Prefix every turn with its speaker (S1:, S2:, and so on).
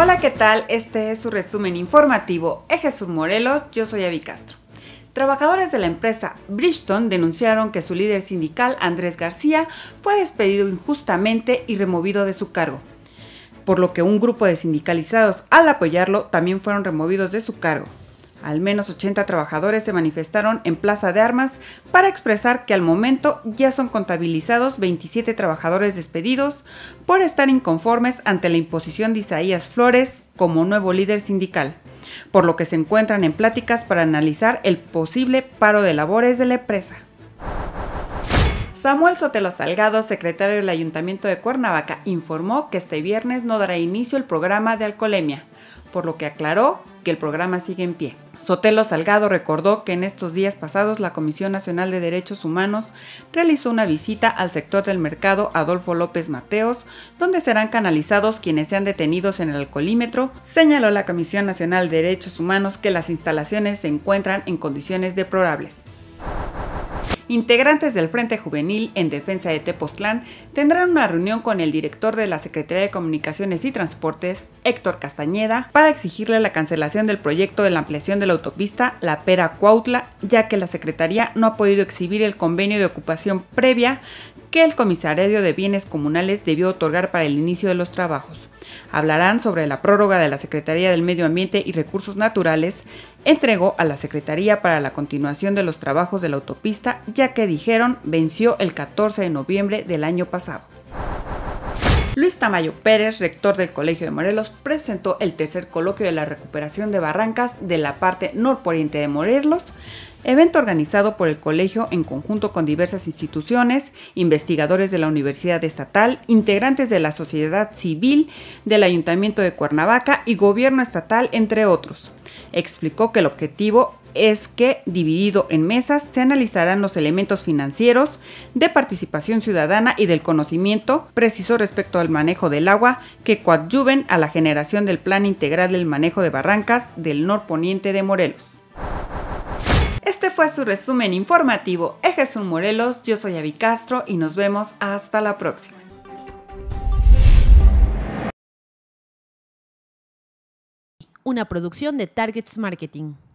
S1: Hola, ¿qué tal? Este es su resumen informativo Eje Morelos. Yo soy Avi Castro. Trabajadores de la empresa Bridgestone denunciaron que su líder sindical, Andrés García, fue despedido injustamente y removido de su cargo, por lo que un grupo de sindicalizados al apoyarlo también fueron removidos de su cargo. Al menos 80 trabajadores se manifestaron en Plaza de Armas para expresar que al momento ya son contabilizados 27 trabajadores despedidos por estar inconformes ante la imposición de Isaías Flores como nuevo líder sindical, por lo que se encuentran en pláticas para analizar el posible paro de labores de la empresa. Samuel Sotelo Salgado, secretario del Ayuntamiento de Cuernavaca, informó que este viernes no dará inicio el programa de alcoholemia, por lo que aclaró que el programa sigue en pie. Sotelo Salgado recordó que en estos días pasados la Comisión Nacional de Derechos Humanos realizó una visita al sector del mercado Adolfo López Mateos, donde serán canalizados quienes sean detenidos en el alcoholímetro. Señaló la Comisión Nacional de Derechos Humanos que las instalaciones se encuentran en condiciones deplorables integrantes del Frente Juvenil en Defensa de Tepoztlán tendrán una reunión con el director de la Secretaría de Comunicaciones y Transportes, Héctor Castañeda, para exigirle la cancelación del proyecto de la ampliación de la autopista La Pera Cuautla, ya que la Secretaría no ha podido exhibir el convenio de ocupación previa que el Comisario de Bienes Comunales debió otorgar para el inicio de los trabajos. Hablarán sobre la prórroga de la Secretaría del Medio Ambiente y Recursos Naturales, entregó a la Secretaría para la continuación de los trabajos de la autopista, ya que dijeron venció el 14 de noviembre del año pasado. Luis Tamayo Pérez, rector del Colegio de Morelos, presentó el tercer coloquio de la recuperación de barrancas de la parte norporiente de Morelos, evento organizado por el colegio en conjunto con diversas instituciones, investigadores de la Universidad Estatal, integrantes de la sociedad civil, del Ayuntamiento de Cuernavaca y Gobierno Estatal, entre otros. Explicó que el objetivo es que, dividido en mesas, se analizarán los elementos financieros, de participación ciudadana y del conocimiento preciso respecto al manejo del agua que coadyuven a la generación del Plan Integral del Manejo de Barrancas del Norponiente de Morelos. Este fue su resumen informativo. un Morelos, yo soy Avi Castro y nos vemos hasta la próxima. Una producción de Targets Marketing.